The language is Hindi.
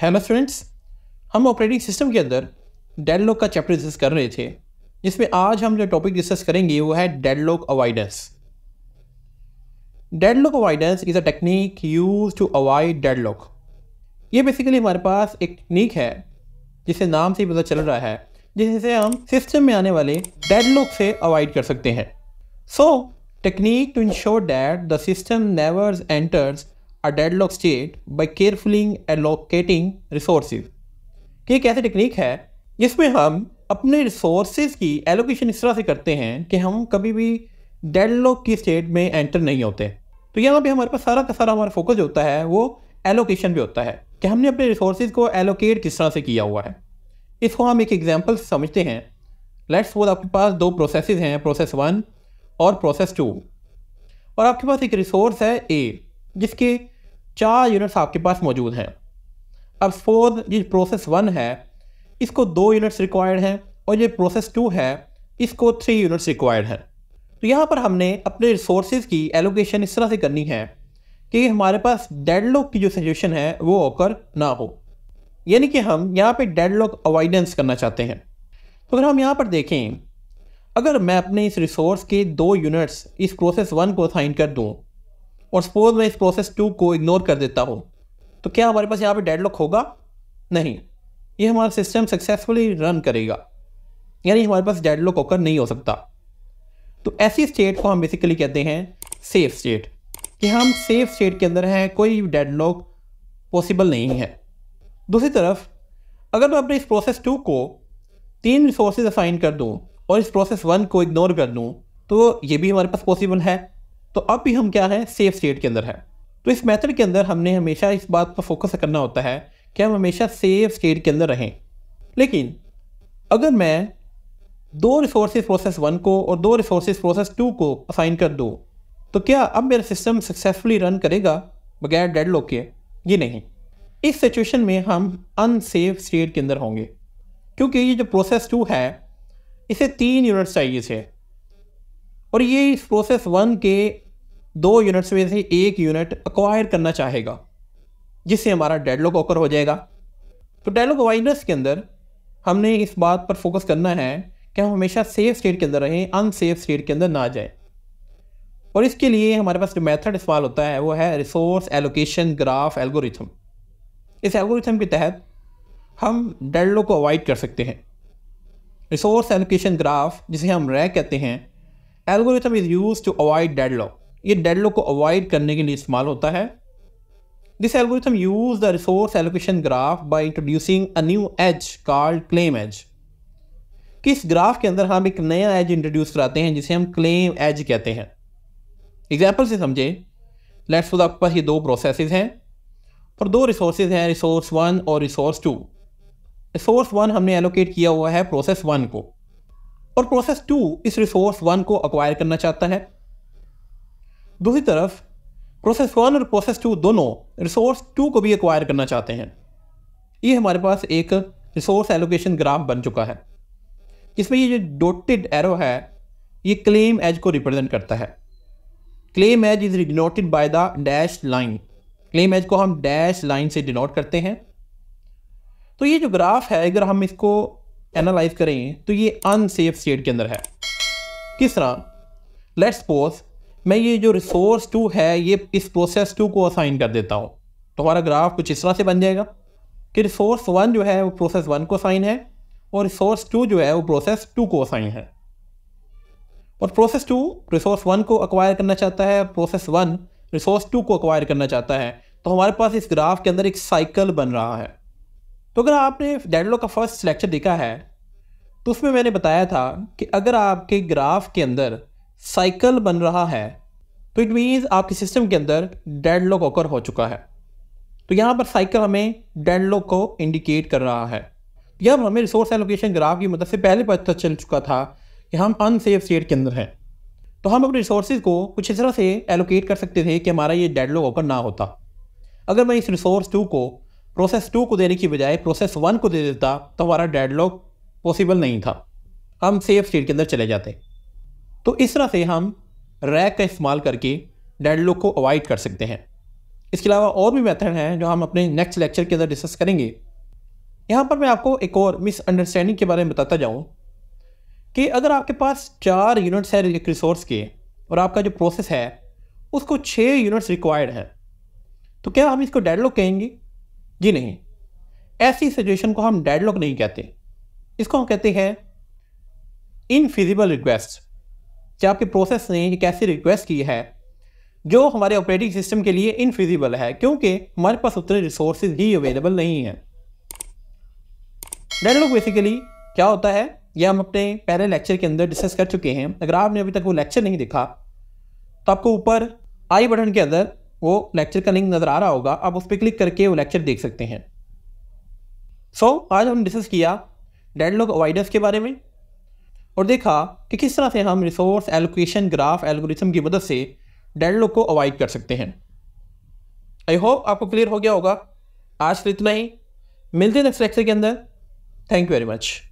हेलो फ्रेंड्स हम ऑपरेटिंग सिस्टम के अंदर डेडलॉक का चैप्टर डिस्कस कर रहे थे जिसमें आज हम जो टॉपिक डिस्कस करेंगे वो है deadlock avoidance deadlock avoidance is a technique use to avoid deadlock ये बेसिकली हमारे पास एक टेक्निक है जिसे नाम से ही पता चल रहा है जिससे हम सिस्टम में आने वाले डेडलॉक से अवॉइड कर सकते हैं so technique to ensure that the system never enters a deadlock state by carefully allocating resources कि एक ऐसी टेक्निक है जिसमें हम अपने रिसोर्सेज की एलोकेशन इस तरह से करते हैं कि हम कभी भी डेडलॉक की स्टेट में एंटर नहीं होते तो यहाँ पे हमारे पास सारा का सारा हमारा फोकस होता है वो एलोकेशन पे होता है कि हमने अपने रिसोर्सेज को एलोकेट किस तरह से किया हुआ है इसको हम एक एग्जाम्पल समझते हैं लेट्स वो आपके पास दो प्रोसेस हैं प्रोसेस वन और प्रोसेस टू और आपके पास एक रिसोर्स है ए जिसके चार यूनिट्स आपके पास मौजूद हैं अब सपोज ये प्रोसेस वन है इसको दो यूनिट्स रिक्वायर्ड हैं और ये प्रोसेस टू है इसको थ्री यूनिट्स रिक्वायर्ड हैं तो यहाँ पर हमने अपने रिसोर्स की एलोकेशन इस तरह से करनी है कि हमारे पास डेड लॉक की जो सिचुएशन है वो ऑकर ना हो यानी कि हम यहाँ पे लॉक अवॉइडेंस करना चाहते हैं तो अगर हम यहाँ पर देखें अगर मैं अपने इस रिसोर्स के दो यूनिट्स इस प्रोसेस वन को असाइन कर दूँ और सपोज मैं इस प्रोसेस टू को इग्नोर कर देता हूँ तो क्या हमारे पास यहाँ पे डेडलॉक होगा नहीं ये हमारा सिस्टम सक्सेसफुली रन करेगा यानी हमारे पास डेडलॉक होकर नहीं हो सकता तो ऐसी स्टेट को हम बेसिकली कहते हैं सेफ स्टेट कि हम सेफ स्टेट के अंदर हैं कोई डेडलॉक पॉसिबल नहीं है दूसरी तरफ अगर मैं अपने इस प्रोसेस टू को तीन रिसोर्सेज असाइन कर दूँ और इस प्रोसेस वन को इग्नोर कर दूँ तो ये भी हमारे पास पॉसिबल है तो अब भी हम क्या है सेफ स्टेट के अंदर है तो इस मेथड के अंदर हमने हमेशा इस बात पर फोकस करना होता है कि हम हमेशा सेफ स्टेट के अंदर रहें लेकिन अगर मैं दो रिसोर्सेज प्रोसेस वन को और दो रिसोर्सेज प्रोसेस टू को असाइन कर दूँ तो क्या अब मेरा सिस्टम सक्सेसफुली रन करेगा बगैर डेड लॉक के ये नहीं इस सिचुएशन में हम अनसेफ स्टेट के अंदर होंगे क्योंकि ये जो प्रोसेस टू है इसे तीन यूनिट्स चाहिए थे और ये इस प्रोसेस वन के दो यूनिट्स में से एक यूनिट अक्वायर करना चाहेगा जिससे हमारा डेडलॉक ऑकर हो जाएगा तो डेडलॉक अवॉइडेंस के अंदर हमने इस बात पर फोकस करना है कि हम हमेशा सेफ स्टेट के अंदर रहें अनसेफ स्टेट के अंदर ना जाएं और इसके लिए हमारे पास जो मेथड इस्तेमाल होता है वो है रिसोर्स एलोकेशन ग्राफ एल्गोरिथम इस एल्गोरिथम के तहत हम डेडलॉक को अवॉइड कर सकते हैं रिसोर्स एलोकेशन ग्राफ जिसे हम रैक कहते हैं algorithm is use to avoid deadlock ये डेडलॉक को अवॉइड करने के लिए इस्तेमाल होता है this algorithm use the resource allocation graph by introducing a new edge called claim edge कि इस ग्राफ के अंदर हम एक नया एज इंट्रोड्यूस कराते हैं जिसे हम क्लेम एज कहते हैं एग्जाम्पल से समझे लेट्स फॉर आपके पास ये दो प्रोसेस हैं और दो रिसोर्सेज हैं रिसोर्स वन और रिसोर्स टू रिसोर्स वन हमने एलोकेट किया हुआ है प्रोसेस वन को और प्रोसेस टू इस रिसोर्स वन को अक्वायर करना चाहता है दूसरी तरफ प्रोसेस वन और प्रोसेस टू दोनों रिसोर्स टू को भी एक्वायर करना चाहते हैं ये हमारे पास एक रिसोर्स एलोकेशन ग्राफ बन चुका है इसमें ये जो डोटेड एरो है ये क्लेम एज को रिप्रेजेंट करता है claim edge is denoted by the dash line claim edge को हम डैश लाइन से डिनोट करते हैं तो ये जो ग्राफ है अगर हम इसको एनालाइज करें तो ये अनसेफ स्टेट के अंदर है किस तरह लेट्स सपोज मैं ये जो रिसोर्स टू है ये इस प्रोसेस टू को असाइन कर देता हूँ तो हमारा ग्राफ कुछ इस तरह से बन जाएगा कि रिसोर्स वन जो है वो प्रोसेस वन को असाइन है और रिसोर्स टू जो है वो प्रोसेस टू को असाइन है और प्रोसेस टू रिसोर्स वन को अक्वायर करना चाहता है प्रोसेस वन रिसोर्स टू को अक्वायर करना चाहता है तो हमारे पास इस ग्राफ के अंदर एक साइकिल बन रहा है तो अगर आपने डेडलॉक का फर्स्ट लेक्चर देखा है तो उसमें मैंने बताया था कि अगर आपके ग्राफ के अंदर साइकिल बन रहा है तो इट मीन्स आपके सिस्टम के अंदर डेड लॉक ऑकर हो चुका है तो यहाँ पर साइकिल हमें डेड लॉक को इंडिकेट कर रहा है यह हमें रिसोर्स एलोकेशन ग्राफ की मदद से पहले पता चल चुका था कि हम अनसेफ स्टेट के अंदर हैं तो हम अपने रिसोर्सेज को कुछ इस तरह से एलोकेट कर सकते थे कि हमारा ये डेड लॉक ऑकर ना होता अगर मैं इस रिसोर्स टू को प्रोसेस टू को देने की बजाय प्रोसेस वन को दे देता तो हमारा डेड लॉक पॉसिबल नहीं था हम सेफ स्टेट के अंदर चले जाते तो इस तरह से हम रैक का इस्तेमाल करके डेडलॉक को अवॉइड कर सकते हैं इसके अलावा और भी मेथड हैं जो हम अपने नेक्स्ट लेक्चर के अंदर डिस्कस करेंगे यहाँ पर मैं आपको एक और मिसअंडरस्टैंडिंग के बारे में बताता जाऊँ कि अगर आपके पास चार यूनिट्स हैं एक रिसोर्स के और आपका जो प्रोसेस है उसको छः यूनिट्स रिक्वायर्ड हैं तो क्या हम इसको डेडलॉक कहेंगे जी नहीं ऐसी सिचुएशन को हम डेडलॉक नहीं कहते इसको हम कहते हैं इनफिजिबल रिक्वेस्ट या आपके प्रोसेस ने एक कैसे रिक्वेस्ट की है जो हमारे ऑपरेटिंग सिस्टम के लिए इनफिजिबल है क्योंकि हमारे पास उतने रिसोर्स ही अवेलेबल नहीं हैं डेडलॉक बेसिकली क्या होता है यह हम अपने पहले लेक्चर के अंदर डिस्कस कर चुके हैं अगर आपने अभी तक वो लेक्चर नहीं देखा तो आपको ऊपर आई बटन के अंदर वो लेक्चर का लिंक नज़र आ रहा होगा आप उस पर क्लिक करके वो लेक्चर देख सकते हैं सो so, आज हम डिस्कस किया डेडलॉक अवॉइडर्स के बारे में और देखा कि किस तरह से हम रिसोर्स एलोकेशन ग्राफ एल्गोरिथम की मदद से डेडलो को अवॉइड कर सकते हैं आई होप आपको क्लियर हो गया होगा आज तो इतना ही मिलते हैं नेक्स्ट लेक्चर के अंदर थैंक यू वेरी मच